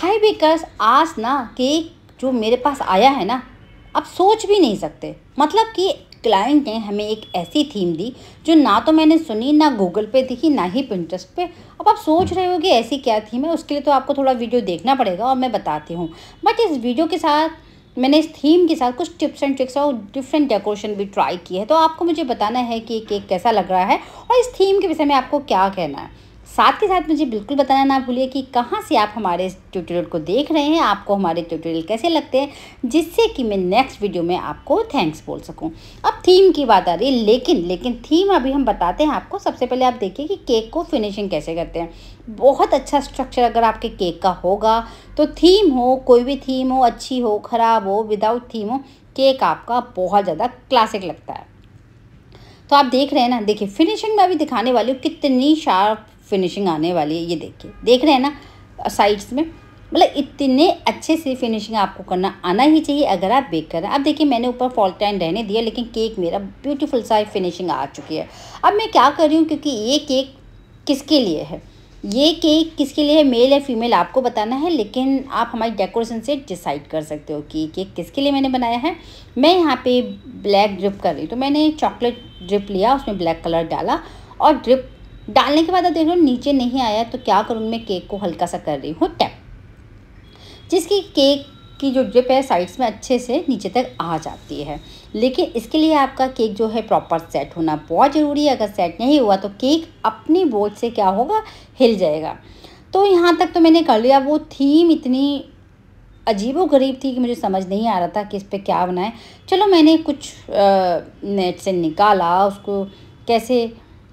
हाय bakers आज ना cake जो मेरे पास आया है ना आप सोच भी नहीं सकते मतलब कि क्लाइंट ने हमें एक ऐसी थीम दी जो ना तो मैंने सुनी ना गूगल पे दिखी ना ही पिंटरेस्ट पे अब आप सोच रहे हो कि ऐसी क्या थीम है उसके लिए तो आपको थोड़ा वीडियो देखना पड़ेगा और मैं बताती हूँ बट इस वीडियो के साथ मैंने इस थीम के साथ कुछ टिप्स एंड ट्रिक्स और डिफरेंट डेकोरेशन भी ट्राई की है तो आपको मुझे बताना है कि केक कैसा लग रहा है और इस थीम के विषय में आपको क्या कहना है साथ के साथ मुझे बिल्कुल बताना ना भूलिए कि कहाँ से आप हमारे ट्यूटोरियल को देख रहे हैं आपको हमारे ट्यूटोरियल कैसे लगते हैं जिससे कि मैं नेक्स्ट वीडियो में आपको थैंक्स बोल सकूँ अब थीम की बात आ रही है लेकिन लेकिन थीम अभी हम बताते हैं आपको सबसे पहले आप देखिए कि केक को फिनिशिंग कैसे करते हैं बहुत अच्छा स्ट्रक्चर अगर आपके केक का होगा तो थीम हो कोई भी थीम हो अच्छी हो ख़राब हो विदाउट थीम हो केक आपका बहुत ज़्यादा क्लासिक लगता है तो आप देख रहे हैं ना देखिए फिनिशिंग में अभी दिखाने वाली हूँ कितनी शार्प फिनिशिंग आने वाली है ये देखिए देख रहे हैं ना साइड्स में मतलब इतने अच्छे से फिनिशिंग आपको करना आना ही चाहिए अगर आप बेक कर रहे हैं अब देखिए मैंने ऊपर फॉल्ट टाइम रहने दिया लेकिन केक मेरा ब्यूटीफुल सा फिनिशिंग आ चुकी है अब मैं क्या कर रही हूँ क्योंकि ये केक किसके लिए है ये केक किसके लिए है मेल या फीमेल आपको बताना है लेकिन आप हमारी डेकोरेशन से डिसाइड कर सकते हो कि केक किसके लिए मैंने बनाया है मैं यहाँ पे ब्लैक ड्रिप कर रही हूँ तो मैंने चॉकलेट ड्रिप लिया उसमें ब्लैक कलर डाला और ड्रिप डालने के बाद अब देखो नीचे नहीं आया तो क्या करूँ मैं केक को हल्का सा कर रही हूँ टैप जिसकी केक की जो ड्रिप है साइड्स में अच्छे से नीचे तक आ जाती है लेकिन इसके लिए आपका केक जो है प्रॉपर सेट होना बहुत ज़रूरी है अगर सेट नहीं हुआ तो केक अपनी बोझ से क्या होगा हिल जाएगा तो यहाँ तक तो मैंने कर लिया वो थीम इतनी अजीबो गरीब थी कि मुझे समझ नहीं आ रहा था कि इस पर क्या बनाए चलो मैंने कुछ नेट से निकाला उसको कैसे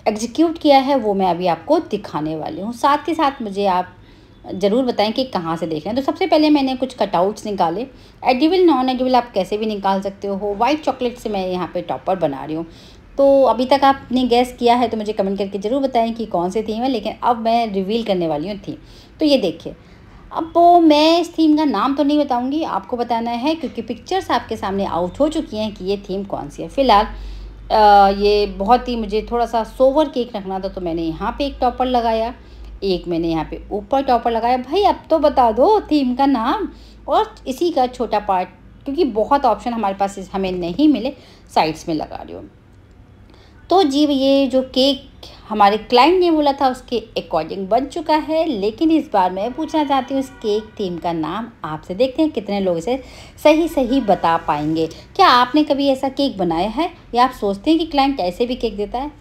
एग्जीक्यूट किया है वो मैं अभी आपको दिखाने वाली हूँ साथ ही साथ मुझे आप ज़रूर बताएं कि कहाँ से देख रहे हैं तो सबसे पहले मैंने कुछ कटआउट्स निकाले एडिबल नॉन एडिबल आप कैसे भी निकाल सकते हो वाइट चॉकलेट से मैं यहाँ पे टॉपर बना रही हूँ तो अभी तक आपने गैस किया है तो मुझे कमेंट करके ज़रूर बताएं कि कौन सी थीम है लेकिन अब मैं रिवील करने वाली हूँ थीम तो ये देखिए अब वो मैं इस थीम का नाम तो नहीं बताऊँगी आपको बताना है क्योंकि पिक्चर्स आपके सामने आउट हो चुकी हैं कि ये थीम कौन सी है फ़िलहाल ये बहुत ही मुझे थोड़ा सा सोवर केक रखना था तो मैंने यहाँ पे एक टॉपर लगाया एक मैंने यहाँ पे ऊपर टॉपर लगाया भाई अब तो बता दो थीम का नाम और इसी का छोटा पार्ट क्योंकि बहुत ऑप्शन हमारे पास हमें नहीं मिले साइड्स में लगा रही हूँ तो जी ये जो केक हमारे क्लाइंट ने बोला था उसके अकॉर्डिंग बन चुका है लेकिन इस बार मैं पूछना चाहती हूँ इस केक थीम का नाम आपसे देखते हैं कितने लोग इसे सही सही बता पाएंगे क्या आपने कभी ऐसा केक बनाया है या आप सोचते हैं कि क्लाइंट ऐसे भी केक देता है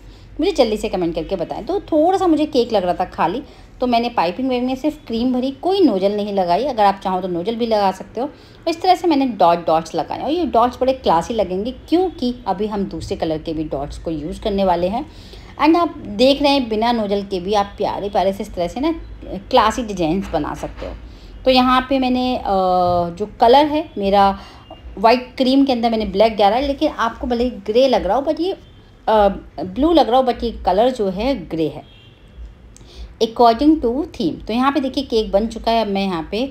मुझे जल्दी से कमेंट करके बताएं तो थोड़ा सा मुझे केक लग रहा था खाली तो मैंने पाइपिंग बैग में सिर्फ क्रीम भरी कोई नोजल नहीं लगाई अगर आप चाहो तो नोजल भी लगा सकते हो और तो इस तरह से मैंने डॉट डॉट्स लगाए और ये डॉट्स बड़े क्लासी लगेंगे क्योंकि अभी हम दूसरे कलर के भी डॉट्स को यूज़ करने वाले हैं एंड आप देख रहे हैं बिना नोजल के भी आप प्यारे प्यारे से इस तरह से ना क्लासी डिजाइंस बना सकते हो तो यहाँ पे मैंने जो कलर है मेरा वाइट क्रीम के अंदर मैंने ब्लैक डाला है लेकिन आपको भले ग्रे लग रहा हो बट ये ब्लू लग रहा हो बट ये कलर जो है ग्रे है अकॉर्डिंग टू थीम तो यहाँ पे देखिए केक बन चुका है अब मैं यहाँ पे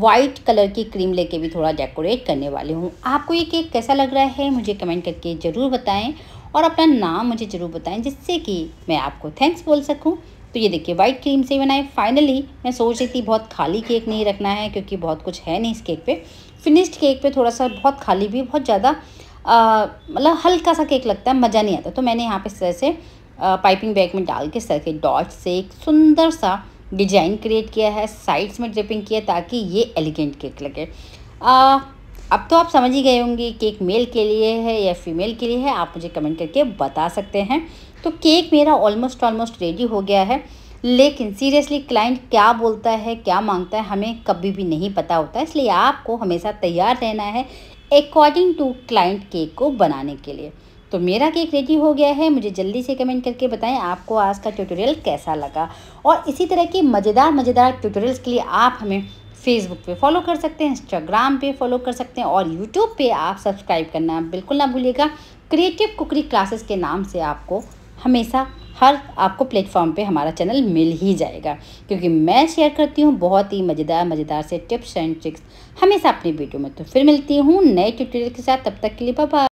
वाइट कलर की क्रीम लेके भी थोड़ा डेकोरेट करने वाली हूँ आपको ये केक कैसा लग रहा है मुझे कमेंट करके ज़रूर बताएं और अपना नाम मुझे ज़रूर बताएं जिससे कि मैं आपको थैंक्स बोल सकूँ तो ये देखिए वाइट क्रीम से बनाए फाइनली मैं सोच रही थी बहुत खाली केक नहीं रखना है क्योंकि बहुत कुछ है नहीं इस केक पर फिनिश्ड केक पर थोड़ा सा बहुत खाली भी बहुत ज़्यादा मतलब हल्का सा केक लगता है मज़ा नहीं आता तो मैंने यहाँ पर इस तरह से पाइपिंग बैग में डाल के सर के डॉट से एक सुंदर सा डिजाइन क्रिएट किया है साइड्स में ड्रिपिंग किया ताकि ये एलिगेंट केक लगे आ, अब तो आप समझ ही गए होंगे केक मेल के लिए है या फीमेल के लिए है आप मुझे कमेंट करके बता सकते हैं तो केक मेरा ऑलमोस्ट ऑलमोस्ट रेडी हो गया है लेकिन सीरियसली क्लाइंट क्या बोलता है क्या मांगता है हमें कभी भी नहीं पता होता इसलिए आपको हमेशा तैयार रहना है अकॉर्डिंग टू क्लाइंट केक को बनाने के लिए तो मेरा केक रेडी हो गया है मुझे जल्दी से कमेंट करके बताएं आपको आज का ट्यूटोरियल कैसा लगा और इसी तरह के मज़ेदार मज़ेदार ट्यूटोरियल्स के लिए आप हमें फेसबुक पे फॉलो कर सकते हैं इंस्टाग्राम पे फॉलो कर सकते हैं और यूट्यूब पे आप सब्सक्राइब करना बिल्कुल ना भूलिएगा क्रिएटिव कुकरी क्लासेस के नाम से आपको हमेशा हर आपको प्लेटफॉर्म पे हमारा चैनल मिल ही जाएगा क्योंकि मैं शेयर करती हूँ बहुत ही मज़ेदार मज़ेदार से टिप्स एंड ट्रिक्स हमेशा अपनी वीडियो में तो फिर मिलती हूँ नए ट्यूटोरियल के साथ तब तक के लिए बाबा